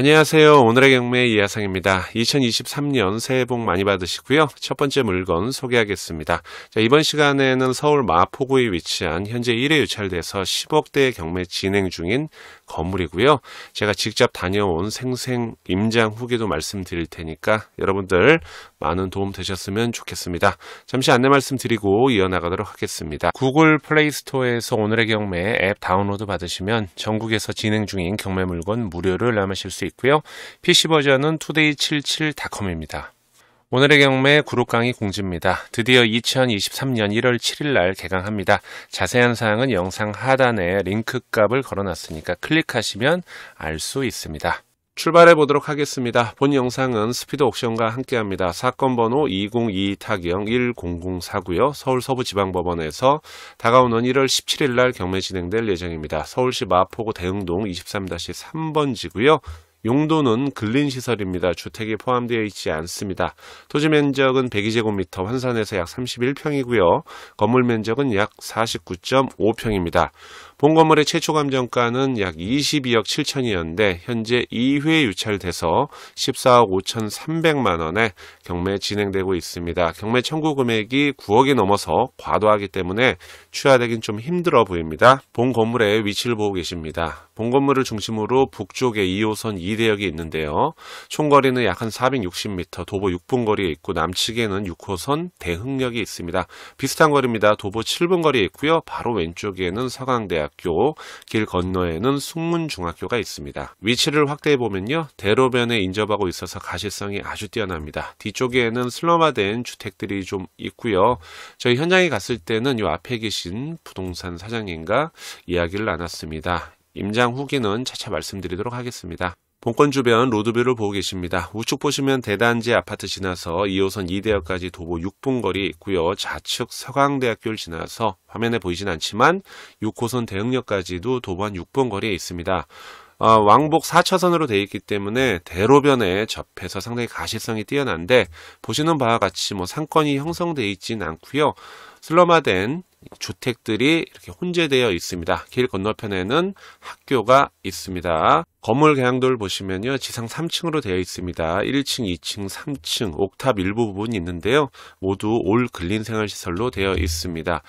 안녕하세요. 오늘의 경매 이하상입니다. 2023년 새해 복 많이 받으시고요. 첫 번째 물건 소개하겠습니다. 자, 이번 시간에는 서울 마포구에 위치한 현재 1회 유찰돼서 10억대 경매 진행 중인 건물이고요. 제가 직접 다녀온 생생 임장 후기도 말씀드릴 테니까 여러분들 많은 도움 되셨으면 좋겠습니다. 잠시 안내 말씀드리고 이어나가도록 하겠습니다. 구글 플레이 스토어에서 오늘의 경매 앱 다운로드 받으시면 전국에서 진행 중인 경매 물건 무료를 남으실 수 있고요. PC 버전은 today77.com입니다. 오늘의 경매 구록 강의 공지입니다. 드디어 2023년 1월 7일 날 개강합니다. 자세한 사항은 영상 하단에 링크 값을 걸어놨으니까 클릭하시면 알 수 있습니다. 출발해 보도록 하겠습니다. 본 영상은 스피드 옥션과 함께합니다. 사건 번호 2022 타경 10049고요. 서울 서부지방법원에서 다가오는 1월 17일 날 경매 진행될 예정입니다. 서울시 마포구 대흥동 2 3 3번지구요 용도는 근린시설입니다. 주택이 포함되어 있지 않습니다. 토지 면적은 102제곱미터, 환산해서 약 31평이고요. 건물 면적은 약 49.5평입니다. 본 건물의 최초 감정가는 약 22억 7천이었는데 현재 2회 유찰돼서 14억 5,300만 원에 경매 진행되고 있습니다. 경매 청구 금액이 9억이 넘어서 과도하기 때문에 취하되긴 좀 힘들어 보입니다. 본 건물의 위치를 보고 계십니다. 본 건물을 중심으로 북쪽에 2호선 2 비대역이 있는데요. 총거리는 약 한 460m, 도보 6분 거리에 있고 남측에는 6호선 대흥역이 있습니다. 비슷한 거리입니다. 도보 7분 거리에 있고요. 바로 왼쪽에는 서강대학교, 길 건너에는 숭문중학교가 있습니다. 위치를 확대해 보면요. 대로변에 인접하고 있어서 가시성이 아주 뛰어납니다. 뒤쪽에는 슬럼화된 주택들이 좀 있고요. 저희 현장에 갔을 때는 이 앞에 계신 부동산 사장님과 이야기를 나눴습니다. 임장 후기는 차차 말씀드리도록 하겠습니다. 본권 주변 로드뷰를 보고 계십니다. 우측 보시면 대단지 아파트 지나서 2호선 2대역까지 도보 6분 거리 있고요. 좌측 서강대학교를 지나서 화면에 보이진 않지만 6호선 대흥역까지도 도보 한 6분 거리에 있습니다. 어, 왕복 4차선으로 되어 있기 때문에 대로변에 접해서 상당히 가시성이 뛰어난데 보시는 바와 같이 뭐 상권이 형성되어 있진 않고요. 슬럼화된 주택들이 이렇게 혼재되어 있습니다. 길 건너편에는 학교가 있습니다. 건물 개양도를 보시면요. 지상 3층으로 되어 있습니다. 1층, 2층, 3층, 옥탑 일부 부분이 있는데요. 모두 올 근린 생활시설로 되어 있습니다.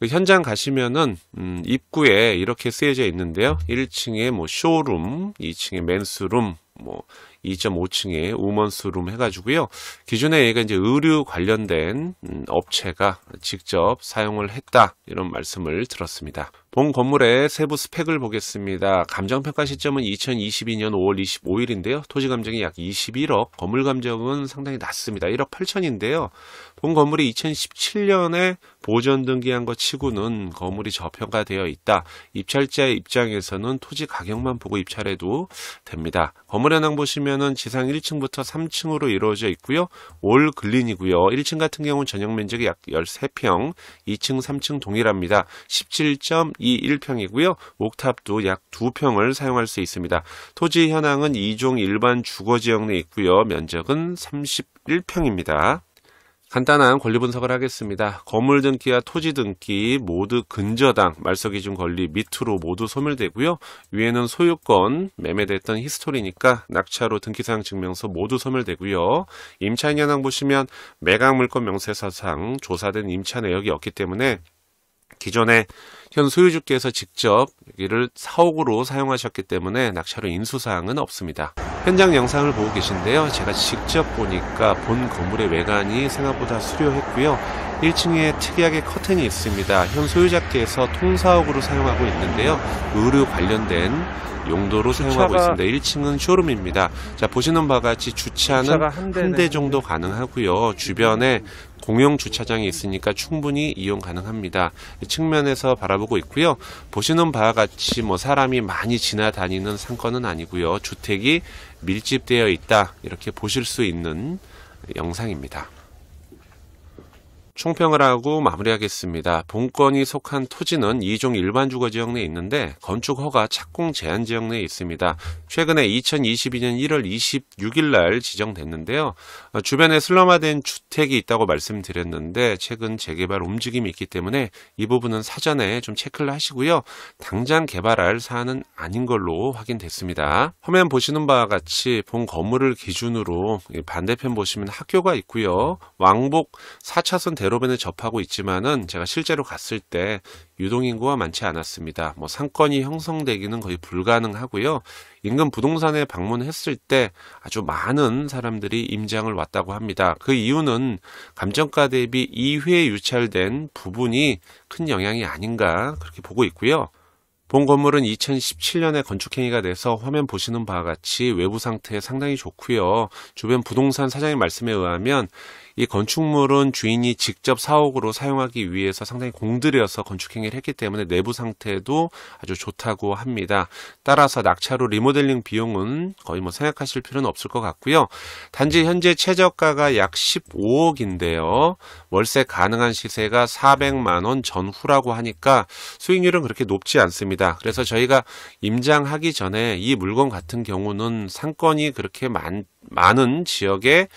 그 현장 가시면은 음, 입구에 이렇게 쓰여져 있는데요. 1층에 뭐 쇼룸, 2층에 맨스룸, 뭐 2.5층에 우먼스룸 해가지고요. 기존에 얘가 이제 의류 관련된 음, 업체가 직접 사용을 했다 이런 말씀을 들었습니다. 본 건물의 세부 스펙을 보겠습니다. 감정평가 시점은 2022년 5월 25일인데요. 토지 감정이 약 21억, 건물 감정은 상당히 낮습니다. 1억 8천인데요. 본 건물이 2017년에 보전 등기한 것 치고는 건물이 저평가되어 있다. 입찰자의 입장에서는 토지 가격만 보고 입찰해도 됩니다. 건물 현황 보시면 보면은 지상 1층부터 3층으로 이루어져 있고요. 올 글린이고요. 1층 같은 경우는 전용 면적이 약 13평, 2층, 3층 동일합니다. 17.21평이고요. 옥탑도 약 2평을 사용할 수 있습니다. 토지 현황은 2종 일반 주거 지역 내 있고요. 면적은 31평입니다. 간단한 권리 분석을 하겠습니다. 건물 등기와 토지 등기 모두 근저당 말소 기준 권리 밑으로 모두 소멸되고요. 위에는 소유권 매매됐던 히스토리니까 낙찰로 등기사항 증명서 모두 소멸되고요. 임차인 현황 보시면 매각 물권 명세서상 조사된 임차 내역이 없기 때문에 기존에 현 소유주께서 직접 여기를 사옥으로 사용하셨기 때문에 낙찰로 인수사항은 없습니다. 현장 영상을 보고 계신데요. 제가 직접 보니까 본 건물의 외관이 생각보다 수려했고요. 1층에 특이하게 커튼이 있습니다. 현 소유자께서 통사옥으로 사용하고 있는데요. 의류 관련된 용도로 사용하고 있습니다. 1층은 쇼룸입니다. 자 보시는 바와 같이 주차는 한 대 정도 가능하고요. 주변에 공용 주차장이 있으니까 충분히 이용 가능합니다. 측면에서 바라보고 있고요. 보시는 바와 같이 뭐 사람이 많이 지나다니는 상권은 아니고요. 주택이 밀집되어 있다 이렇게 보실 수 있는 영상입니다. 총평을 하고 마무리하겠습니다. 본건이 속한 토지는 2종 일반 주거 지역 내에 있는데 건축 허가 착공 제한 지역 내에 있습니다. 최근에 2022년 1월 26일 날 지정됐는데요. 어, 주변에 슬럼화된 주택이 있다고 말씀드렸는데 최근 재개발 움직임이 있기 때문에 이 부분은 사전에 좀 체크를 하시고요. 당장 개발할 사안은 아닌 걸로 확인됐습니다. 화면 보시는 바와 같이 본 건물을 기준으로 반대편 보시면 학교가 있고요. 왕복 4차선 대로 대로변에 접하고 있지만은 제가 실제로 갔을 때 유동인구가 많지 않았습니다. 뭐 상권이 형성되기는 거의 불가능하고요. 인근 부동산에 방문했을 때 아주 많은 사람들이 임장을 왔다고 합니다. 그 이유는 감정가 대비 2회 유찰된 부분이 큰 영향이 아닌가 그렇게 보고 있고요. 본 건물은 2017년에 건축행위가 돼서 화면 보시는 바와 같이 외부 상태 상당히 좋고요. 주변 부동산 사장의 말씀에 의하면 이 건축물은 주인이 직접 사옥으로 사용하기 위해서 상당히 공들여서 건축행위를 했기 때문에 내부 상태도 아주 좋다고 합니다. 따라서 낙찰후 리모델링 비용은 거의 뭐 생각하실 필요는 없을 것 같고요. 단지 현재 최저가가 약 15억인데요. 월세 가능한 시세가 400만 원 전후라고 하니까 수익률은 그렇게 높지 않습니다. 그래서 저희가 임장하기 전에 이 물건 같은 경우는 상권이 그렇게 많 많은 지역의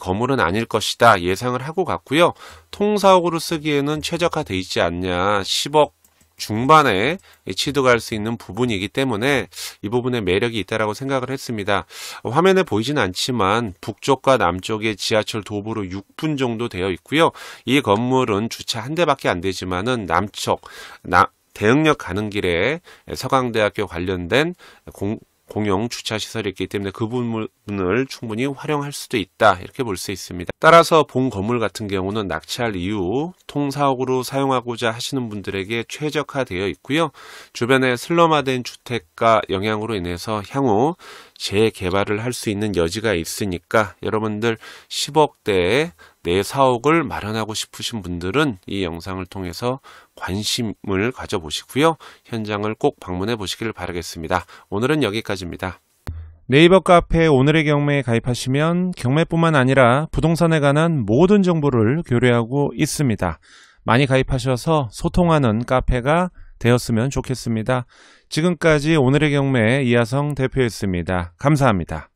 건물은 예, 아닐 것이다 예상을 하고 갔고요. 통사옥으로 쓰기에는 최적화돼 있지 않냐 10억 중반에 예, 취득할 수 있는 부분이기 때문에 이 부분에 매력이 있다라고 생각을 했습니다. 화면에 보이진 않지만 북쪽과 남쪽에 지하철 도보로 6분 정도 되어 있고요. 이 건물은 주차 한 대밖에 안 되지만은 남쪽 나, 대응역 가는 길에 예, 서강대학교 관련된 공, 공용 주차 시설이 있기 때문에 그 부분을 충분히 활용할 수도 있다 이렇게 볼 수 있습니다. 따라서 본 건물 같은 경우는 낙찰 이후 통사옥으로 사용하고자 하시는 분들에게 최적화되어 있고요. 주변에 슬럼화된 주택가 영향으로 인해서 향후 재개발을 할 수 있는 여지가 있으니까 여러분들 1 0억대에내 사옥을 마련하고 싶으신 분들은 이 영상을 통해서 관심을 가져보시고요. 현장을 꼭 방문해 보시길 바라겠습니다. 오늘은 여기까지입니다. 네이버 카페 오늘의 경매에 가입하시면 경매뿐만 아니라 부동산에 관한 모든 정보를 교류하고 있습니다. 많이 가입하셔서 소통하는 카페가 되었으면 좋겠습니다. 지금까지 오늘의 경매 이하성 대표였습니다. 감사합니다.